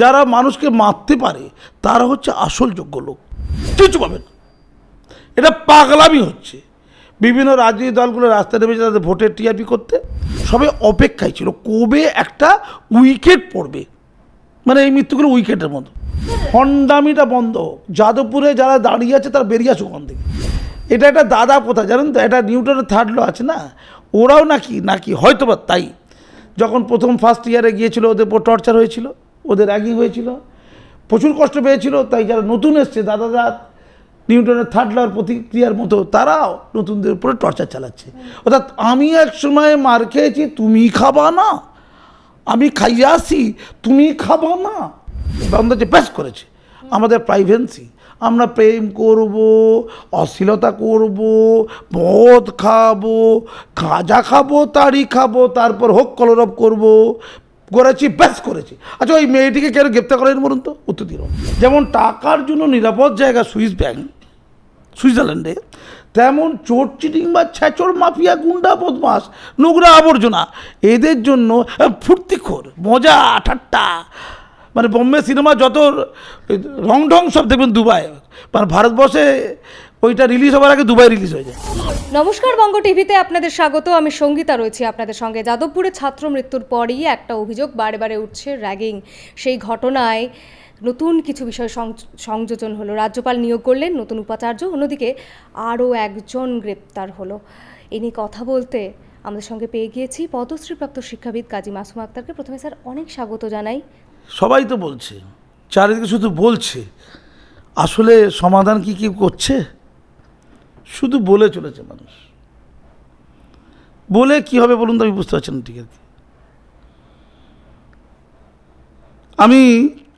যারা মানুষকে মারতে পারে তারা হচ্ছে আসল যোগ্য লোক কিছু পাবেন এটা পাগলামি হচ্ছে বিভিন্ন রাজনৈতিক দলগুলো রাস্তায় নেমেছে তাদের ভোটের টিআরপি করতে সবে অপেক্ষায় ছিল কবে একটা উইকেট পড়বে মানে এই মৃত্যুগুলো উইকেটের মতো হন্ডামিটা বন্ধ যাদবপুরে যারা দাঁড়িয়ে আছে তারা বেরিয়ে আসুক ওখান থেকে এটা একটা দাদা কোথায় জানেন তো এটা নিউটনের থার্ড লো আছে না ওরাও নাকি নাকি হয়তো বা তাই যখন প্রথম ফার্স্ট ইয়ারে গিয়েছিল ওদের উপর টর্চার হয়েছিল ওদের একই হয়েছিল প্রচুর কষ্ট পেয়েছিল তাই যারা নতুন এসছে দাদা দাদ নিউটনের থার্ড লার প্রতিক্রিয়ার মতো তারাও নতুনদের উপরে টর্চার চালাচ্ছে অর্থাৎ আমি এক সময় মার খেয়েছি তুমি খাবা না আমি খাইয়ে আসি তুমি খাবা না যে ব্যাস করেছে আমাদের প্রাইভেন্সি আমরা প্রেম করব অশ্লীলতা করব মদ খাবো গাঁজা খাবো তাড়ি খাবো তারপর হোক কলরব করব করেছি ব্যাস করেছি আচ্ছা ওই মেয়েটিকে কেন গ্রেপ্তার করেন বলুন তো উত্তর দিল যেমন টাকার জন্য নিরাপদ জায়গা সুইস ব্যাংক সুইজারল্যান্ডে তেমন চোর চিটিং বা ছ্যাচোর মাফিয়া গুন্ডা বদমাস নোংরা আবর্জনা এদের জন্য ফুর্তিখোর মজা ঠাট্টা মানে বোম্বে সিনেমা যত রং ঢং সব দেখবেন দুবাই মানে ভারতবর্ষে ওইটা রিলিজ হওয়ার আগে দুবাই রিলিজ হয়ে যায় নমস্কার বঙ্গ টিভিতে আপনাদের স্বাগত আমি সঙ্গীতা রয়েছি আপনাদের সঙ্গে যাদবপুরে ছাত্র মৃত্যুর পরই একটা অভিযোগ বারে বারে উঠছে র্যাগিং সেই ঘটনায় নতুন কিছু বিষয় সংযোজন হলো রাজ্যপাল নিয়োগ করলেন নতুন উপাচার্য অন্যদিকে আরও একজন গ্রেপ্তার হলো এ নিয়ে কথা বলতে আমাদের সঙ্গে পেয়ে গিয়েছি পদ্মশ্রীপ্রাপ্ত শিক্ষাবিদ কাজী মাসুম আক্তারকে প্রথমে স্যার অনেক স্বাগত জানাই সবাই তো বলছে চারিদিকে শুধু বলছে আসলে সমাধান কি কি করছে শুধু বলে চলেছে মানুষ বলে কি হবে বলুন তো আমি বুঝতে পারছি না ঠিক আছে আমি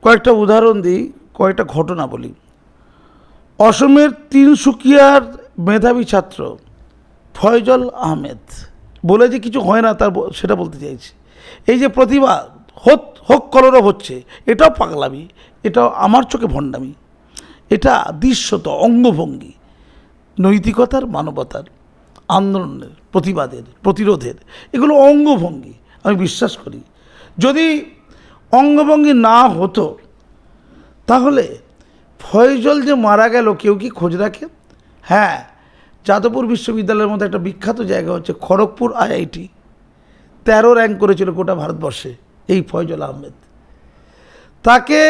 কয়েকটা উদাহরণ দিই কয়েকটা ঘটনা বলি অসমের তিনসুকিয়ার মেধাবী ছাত্র ফয়জল আহমেদ বলে যে কিছু হয় না তার সেটা বলতে চাইছি এই যে প্রতিভা হোক হোক কলরব হচ্ছে এটাও পাগলামি এটাও আমার চোখে ভণ্ডামি এটা দৃশ্যত অঙ্গভঙ্গি নৈতিকতার মানবতার আন্দোলনের প্রতিবাদের প্রতিরোধের এগুলো অঙ্গভঙ্গি আমি বিশ্বাস করি যদি অঙ্গভঙ্গি না হতো তাহলে ফয়জল যে মারা গেল কেউ কি খোঁজ রাখে হ্যাঁ যাদবপুর বিশ্ববিদ্যালয়ের মধ্যে একটা বিখ্যাত জায়গা হচ্ছে খড়গপুর আইআইটি তেরো র্যাঙ্ক করেছিল গোটা ভারতবর্ষে এই ফয়জল আহমেদ তাকে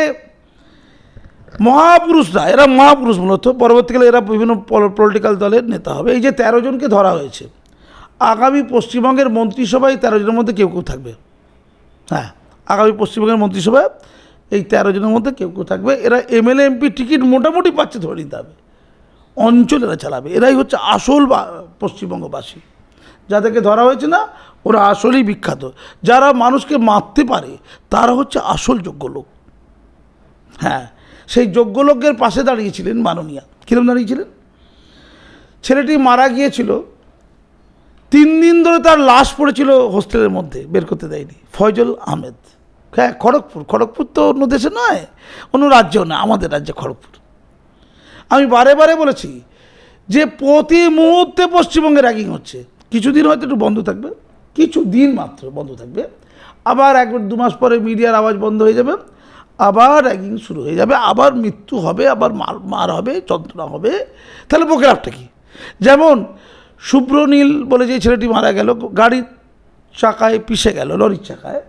মহাপুরুষরা এরা মহাপুরুষ মূলত পরবর্তীকালে এরা বিভিন্ন পলিটিক্যাল দলের নেতা হবে এই যে তেরো জনকে ধরা হয়েছে আগামী পশ্চিমবঙ্গের মন্ত্রিসভায় তেরো জনের মধ্যে কেউ কেউ থাকবে হ্যাঁ আগামী পশ্চিমবঙ্গের মন্ত্রিসভায় এই তেরো জনের মধ্যে কেউ কেউ থাকবে এরা এমএলএ এমপি টিকিট মোটামুটি পাচ্ছে ধরে নিতে হবে অঞ্চল এরা চালাবে এরাই হচ্ছে আসল পশ্চিমবঙ্গবাসী যাদেরকে ধরা হয়েছে না ওরা আসলেই বিখ্যাত যারা মানুষকে মারতে পারে তারা হচ্ছে আসল যোগ্য লোক হ্যাঁ সেই যোগ্য লোকের পাশে দাঁড়িয়েছিলেন মাননীয়া কীরকম দাঁড়িয়েছিলেন ছেলেটি মারা গিয়েছিল তিন দিন ধরে তার লাশ পড়েছিল হোস্টেলের মধ্যে বের করতে দেয়নি ফয়জল আহমেদ হ্যাঁ খড়গপুর খড়গপুর তো অন্য দেশে নয় অন্য রাজ্য না আমাদের রাজ্যে খড়গপুর আমি বারে বারে বলেছি যে প্রতি মুহূর্তে পশ্চিমবঙ্গে র্যাগিং হচ্ছে কিছুদিন হয়তো একটু বন্ধ থাকবে কিছু দিন মাত্র বন্ধ থাকবে আবার একবার দু মাস পরে মিডিয়ার আওয়াজ বন্ধ হয়ে যাবে আবার র্যাগিং শুরু হয়ে যাবে আবার মৃত্যু হবে আবার মার মার হবে যন্ত্রণা হবে তাহলে বোকের আপটা কি যেমন সুব্রনীল বলে যে ছেলেটি মারা গেল গাড়ির চাকায় পিষে গেল লরির চাকায়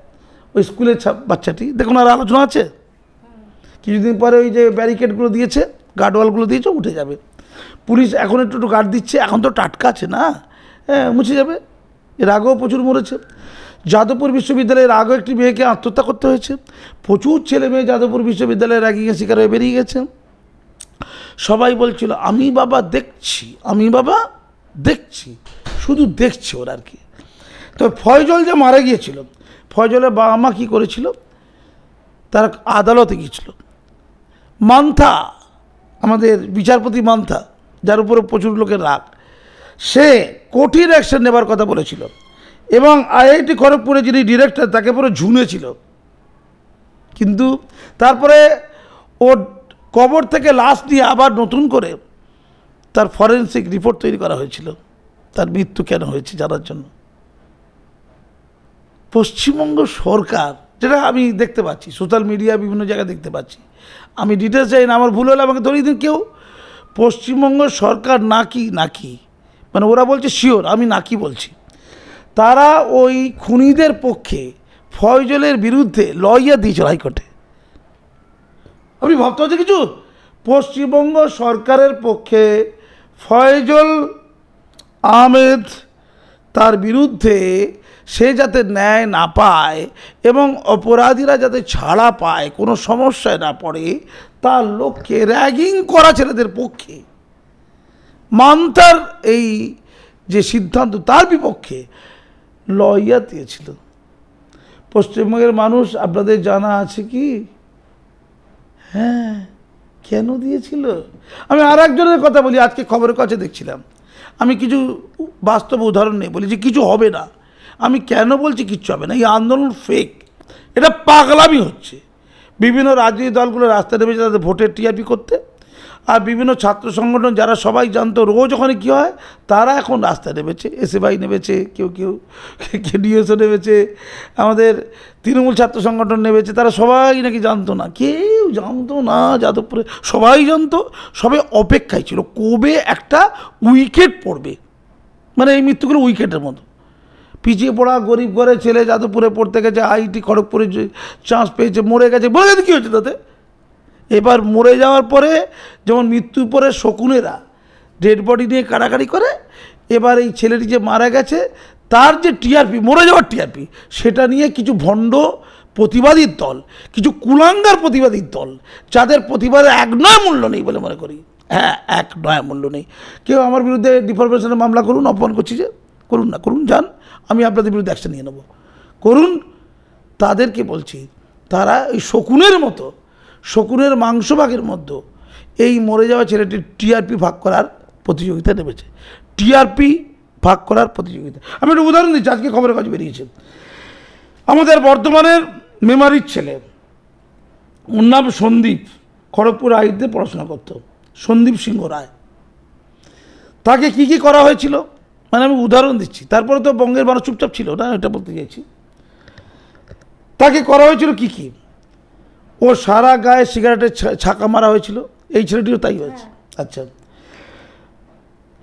ওই স্কুলের বাচ্চাটি দেখুন আর আলোচনা আছে কিছুদিন পরে ওই যে ব্যারিকেডগুলো দিয়েছে গার্ডওয়ালগুলো দিয়েছে উঠে যাবে পুলিশ এখন একটু একটু গার্ড দিচ্ছে এখন তো টাটকা আছে না হ্যাঁ মুছে যাবে এর আগেও প্রচুর মরেছে যাদবপুর বিশ্ববিদ্যালয়ের আগে একটি মেয়েকে আত্মহত্যা করতে হয়েছে প্রচুর ছেলে মেয়ে যাদবপুর বিশ্ববিদ্যালয়ের র্যাগিংয়ের শিকার হয়ে বেরিয়ে গেছে সবাই বলছিল আমি বাবা দেখছি আমি বাবা দেখছি শুধু দেখছি ওরা আর কি তো ফয়জল যে মারা গিয়েছিল ফয়জলের বাবা মা কী করেছিল তারা আদালতে গিয়েছিল মান্থা আমাদের বিচারপতি মান্থা যার উপরে প্রচুর লোকের রাগ সে কঠিন অ্যাকশন নেবার কথা বলেছিল এবং আইআইটি খড়গপুরে যিনি ডিরেক্টর তাকে পুরো ঝুনেছিল কিন্তু তারপরে ওর কবর থেকে লাশ নিয়ে আবার নতুন করে তার ফরেন্সিক রিপোর্ট তৈরি করা হয়েছিল তার মৃত্যু কেন হয়েছে জানার জন্য পশ্চিমবঙ্গ সরকার যেটা আমি দেখতে পাচ্ছি সোশ্যাল মিডিয়া বিভিন্ন জায়গায় দেখতে পাচ্ছি আমি ডিটেলস চাই না আমার ভুল হলে আমাকে ধরিয়ে দিন কেউ পশ্চিমবঙ্গ সরকার নাকি নাকি মানে ওরা বলছে শিওর আমি নাকি বলছি তারা ওই খুনিদের পক্ষে ফয়জলের বিরুদ্ধে লইয়া দিয়েছিল হাইকোর্টে আপনি ভাবতে হচ্ছে কিছু পশ্চিমবঙ্গ সরকারের পক্ষে ফয়জল আহমেদ তার বিরুদ্ধে সে যাতে ন্যায় না পায় এবং অপরাধীরা যাতে ছাড়া পায় কোনো সমস্যায় না পড়ে তার লক্ষ্যে র্যাগিং করা ছেলেদের পক্ষে মান্তার এই যে সিদ্ধান্ত তার বিপক্ষে লইয়া দিয়েছিল পশ্চিমবঙ্গের মানুষ আপনাদের জানা আছে কি হ্যাঁ কেন দিয়েছিল আমি আর একজনের কথা বলি আজকে খবরের কাছে দেখছিলাম আমি কিছু বাস্তব উদাহরণ নেই বলি যে কিছু হবে না আমি কেন বলছি কিচ্ছু হবে না এই আন্দোলন ফেক এটা পাগলামি হচ্ছে বিভিন্ন রাজনৈতিক দলগুলো রাস্তায় নেমেছে তাদের ভোটের টিআরপি করতে আর বিভিন্ন ছাত্র সংগঠন যারা সবাই জানতো রোজ ওখানে কী হয় তারা এখন রাস্তায় নেমেছে বাই নেমেছে কেউ কেউ কে ডিএসও নেমেছে আমাদের তৃণমূল ছাত্র সংগঠন নেমেছে তারা সবাই নাকি জানতো না কেউ জানতো না যাদবপুরে সবাই জানতো সবাই অপেক্ষায় ছিল কবে একটা উইকেট পড়বে মানে এই মৃত্যুগুলো উইকেটের মতো পিছিয়ে পড়া গরিব ঘরে ছেলে যাদবপুরে পড়তে গেছে আইটি খড়গপুরে চান্স পেয়েছে মরে গেছে বলে কী হয়েছে তাতে এবার মরে যাওয়ার পরে যেমন মৃত্যুর পরে শকুনেরা ডেড বডি নিয়ে কাড়াকাড়ি করে এবার এই ছেলেটি যে মারা গেছে তার যে টিআরপি মরে যাওয়ার টিআরপি সেটা নিয়ে কিছু ভণ্ড প্রতিবাদীর দল কিছু কুলাঙ্গার প্রতিবাদীর দল যাদের প্রতিবাদে এক নয় মূল্য নেই বলে মনে করি হ্যাঁ এক নয় মূল্য নেই কেউ আমার বিরুদ্ধে ডিফরমেশনের মামলা করুন অপমান করছি যে করুন না করুন যান আমি আপনাদের বিরুদ্ধে অ্যাকশন নিয়ে নেব করুন তাদেরকে বলছি তারা ওই শকুনের মতো শকুনের মাংস ভাগের মধ্যে এই মরে যাওয়া ছেলেটির টিআরপি ভাগ করার প্রতিযোগিতা নেমেছে টিআরপি ভাগ করার প্রতিযোগিতা আমি একটা উদাহরণ দিচ্ছি আজকে খবরের কাজ বেরিয়েছেন আমাদের বর্তমানের মেমারির ছেলে ওর নাম সন্দীপ খড়গপুর আইতে পড়াশোনা করত সন্দীপ সিংহ রায় তাকে কি কি করা হয়েছিল মানে আমি উদাহরণ দিচ্ছি তারপরে তো বঙ্গের মানুষ চুপচাপ ছিল না এটা বলতে চাইছি তাকে করা হয়েছিল কি কী ও সারা গায়ে সিগারেটের ছাকা মারা হয়েছিল এই ছেলেটিও তাই হয়েছে হ্যাঁ। আচ্ছা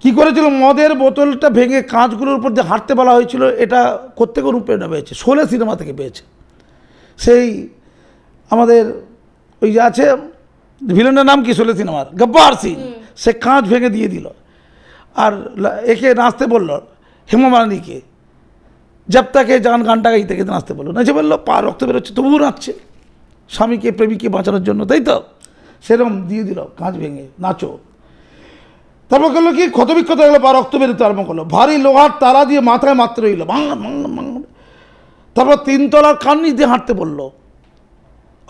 কি করেছিল মদের বোতলটা ভেঙে কাঁচগুলোর উপর দিয়ে হাঁটতে বলা হয়েছিল এটা কোথেকে অনুপ্রেরণা পেয়েছে শোলে সিনেমা থেকে পেয়েছে সেই আমাদের ওই যে আছে ভিলেনের নাম কি শোলে সিনেমার গব্বার সিং সে কাঁচ ভেঙে দিয়ে দিল আর একে নাচতে বলল হেমমালিনীকে জব তাকে যান গানটা গাইতে গেতে নাচতে বললো নাচে বললো পা রক্ত বেরোচ্ছে তবুও নাচছে স্বামীকে প্রেমিককে বাঁচানোর জন্য তাই তো সেরকম দিয়ে দিল কাঁচ ভেঙে নাচো তারপর করলো কি ক্ষতবিক্ষত হলো বা রক্ত বেরোতে আরম্ভ করলো ভারী লোহার তারা দিয়ে মাথায় মাত্র হইলো তারপর তিনতলার কান্নিস দিয়ে হাঁটতে বললো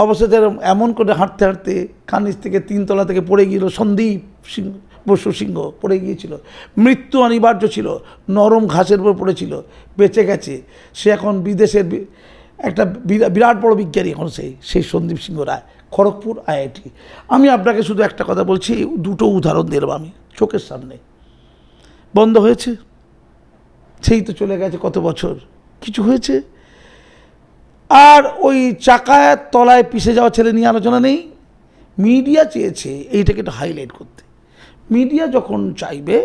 অবশেষে এমন করে হাঁটতে হাঁটতে কানিস থেকে তিনতলা থেকে পড়ে গিয়েছিল সন্দীপ সিংহ বসু সিংহ পড়ে গিয়েছিল মৃত্যু অনিবার্য ছিল নরম ঘাসের উপর পড়েছিল বেঁচে গেছে সে এখন বিদেশের একটা বিরাট বড় বিজ্ঞানী এখন সেই সেই সন্দীপ সিংহ রায় খড়গপুর আইআইটি আমি আপনাকে শুধু একটা কথা বলছি দুটো উদাহরণ দিলাম আমি চোখের সামনে বন্ধ হয়েছে সেই তো চলে গেছে কত বছর কিছু হয়েছে আর ওই চাকায় তলায় পিষে যাওয়া ছেলে নিয়ে আলোচনা নেই মিডিয়া চেয়েছে এইটাকে একটু হাইলাইট করতে মিডিয়া যখন চাইবে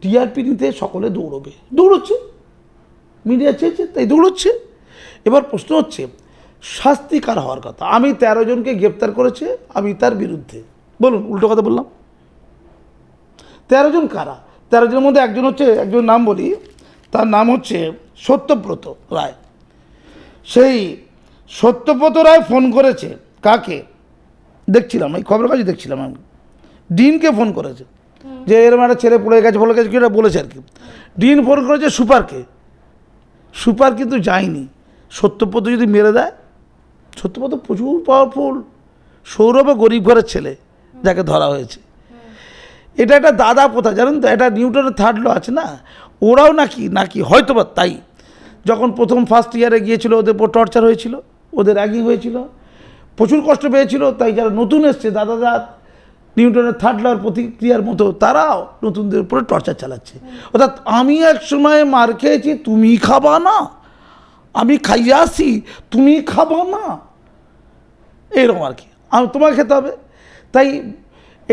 টিআরপি নিতে সকলে দৌড়বে দৌড়চ্ছে মিডিয়া চেয়েছে তাই দৌড়চ্ছে এবার প্রশ্ন হচ্ছে শাস্তি কার হওয়ার কথা আমি তেরো জনকে গ্রেপ্তার করেছে আমি তার বিরুদ্ধে বলুন উল্টো কথা বললাম তেরো জন কারা তেরো জনের মধ্যে একজন হচ্ছে একজন নাম বলি তার নাম হচ্ছে সত্যব্রত রায় সেই সত্যব্রত রায় ফোন করেছে কাকে দেখছিলাম এই খবরের কাজে দেখছিলাম আমি ডিনকে ফোন করেছে যে এরম একটা ছেলে পড়ে গেছে বলে গেছে কি বলেছে আর কি ডিন ফোন করেছে সুপারকে সুপার কিন্তু যায়নি সত্যপদ যদি মেরে দেয় সত্যপদ প্রচুর পাওয়ারফুল সৌরভ গরিব ঘরের ছেলে যাকে ধরা হয়েছে এটা একটা দাদা প্রথা জানেন তো এটা নিউটনের থার্ড ল আছে না ওরাও নাকি নাকি হয়তো বা তাই যখন প্রথম ফার্স্ট ইয়ারে গিয়েছিল ওদের উপর টর্চার হয়েছিল ওদের র্যাগিং হয়েছিল প্রচুর কষ্ট পেয়েছিল তাই যারা নতুন এসছে দাদা দাদ নিউটনের থার্ড লর প্রতিক্রিয়ার মতো তারাও নতুনদের উপরে টর্চার চালাচ্ছে অর্থাৎ আমি এক সময় মার খেয়েছি তুমি খাবা না আমি খাইয়ে আসি তুমি খাবো না এরকম আর কি আমি তোমার খেতে হবে তাই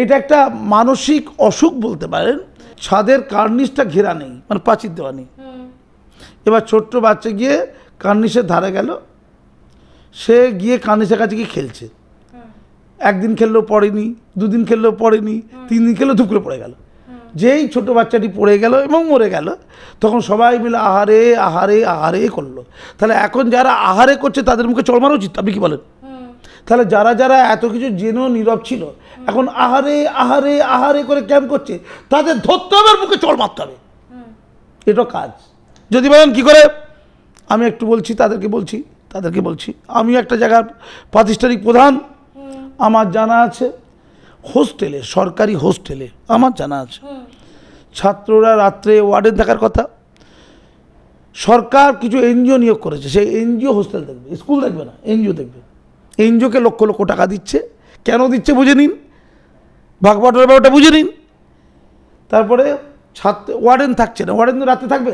এটা একটা মানসিক অসুখ বলতে পারেন ছাদের কার্নিশটা ঘেরা নেই মানে প্রাচীর দেওয়া নেই এবার ছোট্ট বাচ্চা গিয়ে কার্নিশের ধারে গেল সে গিয়ে কার্নিশের কাছে গিয়ে খেলছে একদিন খেললেও পড়েনি দুদিন খেললেও পড়েনি তিন দিন খেললেও দুপুরে পড়ে গেল যেই ছোট বাচ্চাটি পড়ে গেল এবং মরে গেল তখন সবাই মিলে আহারে আহারে আহারে করলো তাহলে এখন যারা আহারে করছে তাদের মুখে চড় মারা উচিত আপনি কি বলেন তাহলে যারা যারা এত কিছু জেনেও নীরব ছিল এখন আহারে আহারে আহারে করে ক্যাম্প করছে তাদের ধরতে হবে আর মুখে চড় মারতে হবে এটা কাজ যদি বলেন কি করে আমি একটু বলছি তাদেরকে বলছি তাদেরকে বলছি আমি একটা জায়গার প্রাতিষ্ঠানিক প্রধান আমার জানা আছে হোস্টেলে সরকারি হোস্টেলে আমার জানা আছে ছাত্ররা রাত্রে ওয়ার্ডেন থাকার কথা সরকার কিছু এনজিও নিয়োগ করেছে সেই এনজিও হোস্টেল দেখবে স্কুল দেখবে না এনজিও দেখবে এনজিওকে লক্ষ লক্ষ টাকা দিচ্ছে কেন দিচ্ছে বুঝে নিন ভাগবাটের ব্যাপারটা বুঝে নিন তারপরে ছাত্র ওয়ার্ডেন থাকছে না ওয়ার্ডেন তো রাতে থাকবে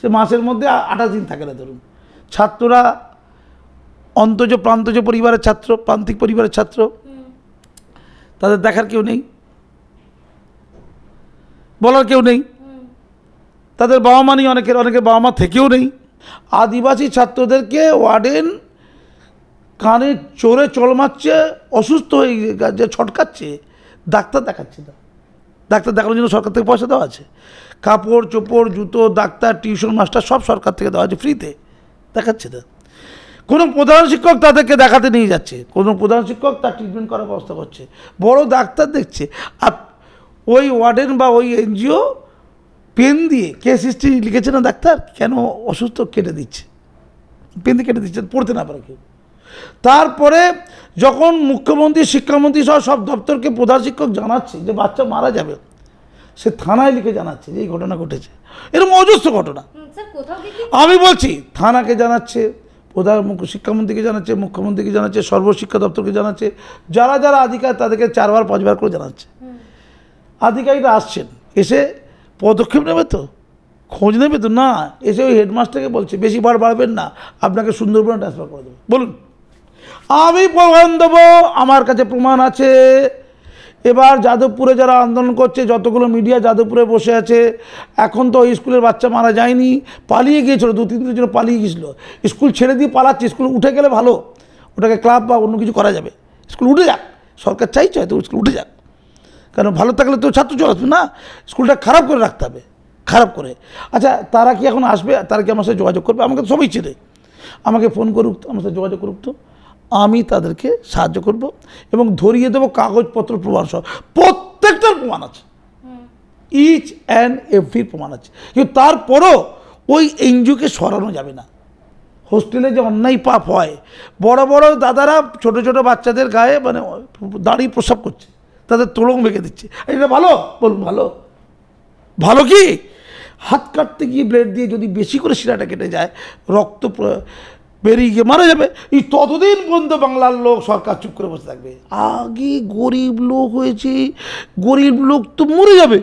সে মাসের মধ্যে আঠাশ দিন থাকে না ধরুন ছাত্ররা অন্তজ প্রান্তজ পরিবারের ছাত্র প্রান্তিক পরিবারের ছাত্র তাদের দেখার কেউ নেই বলার কেউ নেই তাদের বাবা মা নেই অনেকের অনেকের বাবা মা থেকেও নেই আদিবাসী ছাত্রদেরকে ওয়ার্ডেন কানে চোরে চলমাচ্ছে অসুস্থ হয়ে যে ছটকাচ্ছে ডাক্তার দেখাচ্ছে না ডাক্তার দেখানোর জন্য সরকার থেকে পয়সা দেওয়া আছে কাপড় চোপড় জুতো ডাক্তার টিউশন মাস্টার সব সরকার থেকে দেওয়া আছে ফ্রিতে দেখাচ্ছে না কোনো প্রধান শিক্ষক তাদেরকে দেখাতে নিয়ে যাচ্ছে কোনো প্রধান শিক্ষক তার ট্রিটমেন্ট করার ব্যবস্থা করছে বড় ডাক্তার দেখছে আর ওই ওয়ার্ডেন বা ওই এনজিও পেন দিয়ে কেস হিস্ট্রি লিখেছে না ডাক্তার কেন অসুস্থ কেটে দিচ্ছে পেন দিয়ে কেটে দিচ্ছে পড়তে না পারে কেউ তারপরে যখন মুখ্যমন্ত্রী শিক্ষামন্ত্রী সহ সব দপ্তরকে প্রধান শিক্ষক জানাচ্ছে যে বাচ্চা মারা যাবে সে থানায় লিখে জানাচ্ছে যে এই ঘটনা ঘটেছে এরকম অজস্র ঘটনা আমি বলছি থানাকে জানাচ্ছে প্রধান শিক্ষামন্ত্রীকে জানাচ্ছে মুখ্যমন্ত্রীকে জানাচ্ছে সর্বশিক্ষা দপ্তরকে জানাচ্ছে যারা যারা আধিকার তাদেরকে চারবার পাঁচবার করে জানাচ্ছে আধিকারিকরা আসছেন এসে পদক্ষেপ নেবে তো খোঁজ নেবে তো না এসে ওই হেডমাস্টারকে বলছে বেশি বার বাড়বেন না আপনাকে সুন্দরবনে ট্রান্সফার করে দেবে বলুন আমি প্রমাণ দেবো আমার কাছে প্রমাণ আছে এবার যাদবপুরে যারা আন্দোলন করছে যতগুলো মিডিয়া যাদবপুরে বসে আছে এখন তো স্কুলের বাচ্চা মারা যায়নি পালিয়ে গিয়েছিল দু তিন দিনের জন্য পালিয়ে গিয়েছিলো স্কুল ছেড়ে দিয়ে পালাচ্ছে স্কুল উঠে গেলে ভালো ওটাকে ক্লাব বা অন্য কিছু করা যাবে স্কুল উঠে যাক সরকার চাইছে হয়তো স্কুল উঠে যাক কারণ ভালো থাকলে তো ছাত্র চলে না স্কুলটা খারাপ করে রাখতে হবে খারাপ করে আচ্ছা তারা কি এখন আসবে তারা কি আমার সাথে যোগাযোগ করবে আমাকে তো ছেড়ে চেনে আমাকে ফোন করুক আমার সাথে যোগাযোগ করুক তো আমি তাদেরকে সাহায্য করব এবং ধরিয়ে দেবো কাগজপত্র প্রমাণ সহ প্রত্যেকটার প্রমাণ আছে ইচ অ্যান্ড এভরির প্রমাণ আছে কিন্তু তারপরও ওই এনজিওকে সরানো যাবে না হোস্টেলে যে অন্যায় পাপ হয় বড় বড় দাদারা ছোট ছোট বাচ্চাদের গায়ে মানে দাঁড়িয়ে প্রসাব করছে তাদের তোলং ভেঙে দিচ্ছে এটা ভালো বলুন ভালো ভালো কি হাত কাটতে গিয়ে ব্লেড দিয়ে যদি বেশি করে শিরাটা কেটে যায় রক্ত বেরিয়ে গিয়ে মারা যাবে এই ততদিন পর্যন্ত বাংলার লোক সরকার চুপ করে বসে থাকবে আগে গরিব লোক হয়েছে গরিব লোক তো মরে যাবে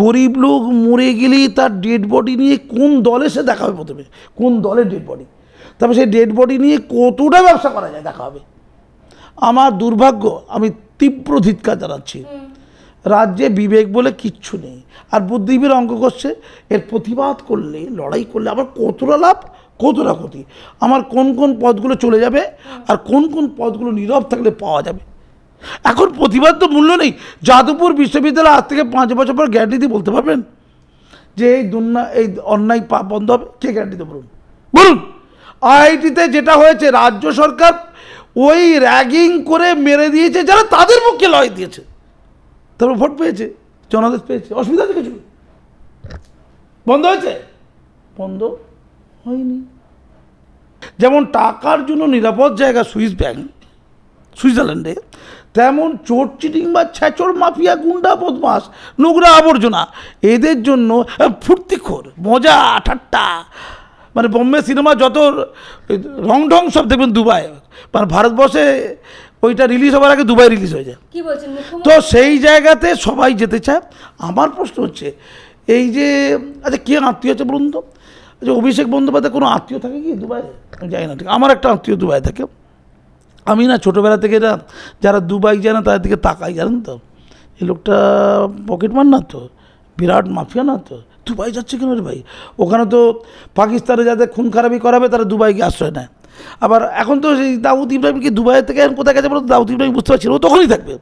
গরিব লোক মরে গেলে তার ডেড বডি নিয়ে কোন দলে সে দেখা হবে প্রথমে কোন দলের ডেড বডি তারপরে সেই ডেড বডি নিয়ে কতটা ব্যবসা করা যায় দেখা হবে আমার দুর্ভাগ্য আমি তীব্র ধিৎকার জানাচ্ছি রাজ্যে বিবেক বলে কিচ্ছু নেই আর বুদ্ধিবীর অঙ্ক করছে এর প্রতিবাদ করলে লড়াই করলে আবার কতটা লাভ কতটা ক্ষতি আমার কোন কোন পদগুলো চলে যাবে আর কোন কোন পদগুলো নীরব থাকলে পাওয়া যাবে এখন প্রতিবাদ তো মূল্য নেই যাদবপুর বিশ্ববিদ্যালয় আজ থেকে পাঁচ বছর পর গ্যারান্টি দিয়ে বলতে পারবেন যে এই দুর্না এই অন্যায় পা বন্ধ হবে কে গ্যারান্টি দিয়ে বলুন বলুন আইআইটিতে যেটা হয়েছে রাজ্য সরকার ওই র্যাগিং করে মেরে দিয়েছে যারা তাদের পক্ষে লয় দিয়েছে তারপর ভোট পেয়েছে জনাদেশ পেয়েছে অসুবিধা আছে কিছু বন্ধ হয়েছে বন্ধ হয়নি যেমন টাকার জন্য নিরাপদ জায়গা সুইস ব্যাংক সুইজারল্যান্ডে তেমন চোর চিটিং বা ছ্যাচোর মাফিয়া গুন্ডা বদমাস নোংরা আবর্জনা এদের জন্য ফুর্তিখোর মজা ঠাট্টা মানে বোম্বে সিনেমা যত রং সব দেখবেন দুবাই মানে ভারতবর্ষে ওইটা রিলিজ হওয়ার আগে দুবাই রিলিজ হয়ে যায় তো সেই জায়গাতে সবাই যেতে চায় আমার প্রশ্ন হচ্ছে এই যে আচ্ছা কে আত্মীয় আছে বলুন তো যে অভিষেক বন্দ্যোপাধ্যায় কোনো আত্মীয় থাকে কি দুবাই যাই না ঠিক আমার একটা আত্মীয় দুবাই থাকে আমি না ছোটোবেলা থেকে না যারা দুবাই যায় না তাদের দিকে তাকাই জানেন তো এই লোকটা পকেটমার না তো বিরাট মাফিয়া না তো দুবাই যাচ্ছে কেন রে ভাই ওখানে তো পাকিস্তানে যাদের খুন খারাপি করাবে তারা দুবাইকে আশ্রয় নেয় আবার এখন তো সেই দাউদ ইব্রাহিম কি দুবাই থেকে এখন কোথায় গেছে বলতো দাউদ ইব্রাহিম বুঝতে পারছি ও তখনই থাকবে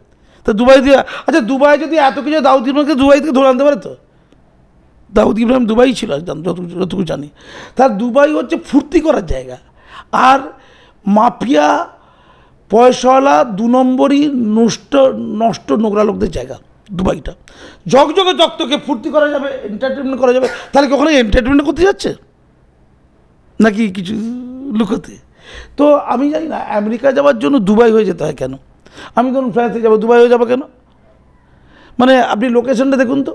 তা দুবাই দিয়ে আচ্ছা দুবাই যদি এত কিছু দাউদ ইব্রাহিমকে দুবাই থেকে ধরে আনতে পারে তো দাউদ ইব্রাহিম দুবাই ছিল যতটুকু জানি তার দুবাই হচ্ছে ফুর্তি করার জায়গা আর মাফিয়া পয়সাওয়ালা দু নম্বরই নষ্ট নষ্ট নোংরা লোকদের জায়গা দুবাইটা জগজগে জগতকে ফুর্তি করা যাবে এন্টারটেনমেন্ট করা যাবে তাহলে কি ওখানে এন্টারটেনমেন্ট করতে যাচ্ছে নাকি কিছু লুকোতে তো আমি জানি না আমেরিকা যাওয়ার জন্য দুবাই হয়ে যেতে হয় কেন আমি ধরুন ফ্রান্সে যাবো দুবাই হয়ে যাবো কেন মানে আপনি লোকেশনটা দেখুন তো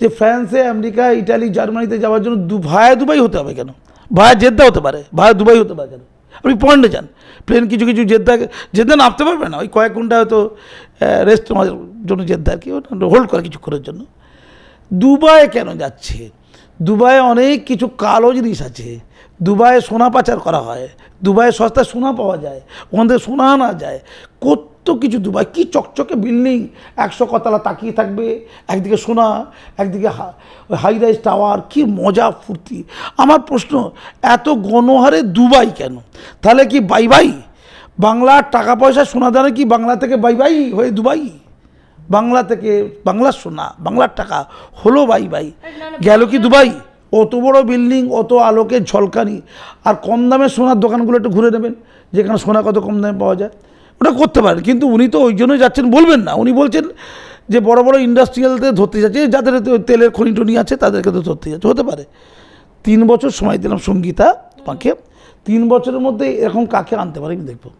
যে ফ্রান্সে আমেরিকা ইটালি জার্মানিতে যাওয়ার জন্য দু ভায়া দুবাই হতে হবে কেন ভায়া জেদ্দা হতে পারে ভায়া দুবাই হতে পারে কেন আপনি পয়েন্টে যান প্লেন কিছু কিছু জেদ্দা জেদ্দা নামতে পারবে না ওই কয়েক ঘন্টা হয়তো রেস্ট নেওয়ার জন্য জেদ্দা আর কি হোল্ড করে কিছুক্ষণের জন্য দুবাই কেন যাচ্ছে দুবাই অনেক কিছু কালো জিনিস আছে দুবাইয়ে সোনা পাচার করা হয় দুবাইয়ে সস্তায় সোনা পাওয়া যায় ওখান থেকে সোনা আনা যায় এত কিছু দুবাই কি চকচকে বিল্ডিং একশো কতলা তাকিয়ে থাকবে একদিকে সোনা একদিকে হাই রাইজ টাওয়ার কি মজা ফুর্তি আমার প্রশ্ন এত গণহারে দুবাই কেন তাহলে কি বাই বাই বাংলার টাকা পয়সা সোনা দানে কি বাংলা থেকে বাই বাই হয়ে দুবাই বাংলা থেকে বাংলার সোনা বাংলার টাকা হলো বাই বাই গেল কি দুবাই অত বড় বিল্ডিং অত আলোকের ঝলকানি আর কম দামে সোনার দোকানগুলো একটু ঘুরে নেবেন যেখানে সোনা কত কম দামে পাওয়া যায় ওটা করতে পারেন কিন্তু উনি তো ওই জন্য যাচ্ছেন বলবেন না উনি বলছেন যে বড় বড় ইন্ডাস্ট্রিয়ালতে ধরতে যাচ্ছে যাদের তেলের খনি টনি আছে তাদেরকে তো ধরতে যাচ্ছে হতে পারে তিন বছর সময় দিলাম সঙ্গীতা তাঁকে তিন বছরের মধ্যে এরকম কাকে আনতে পারে আমি দেখবো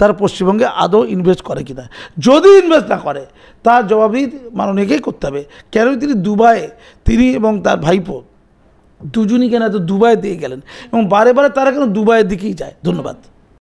তার পশ্চিমবঙ্গে আদৌ ইনভেস্ট করে কিনা যদি ইনভেস্ট না করে তার জবাবই মাননীয়কেই করতে হবে কেন তিনি দুবাইয়ে তিনি এবং তার ভাইপো দুজনই কেন এত দুবাই দিয়ে গেলেন এবং বারে বারে তারা কেন দুবাইয়ের দিকেই যায় ধন্যবাদ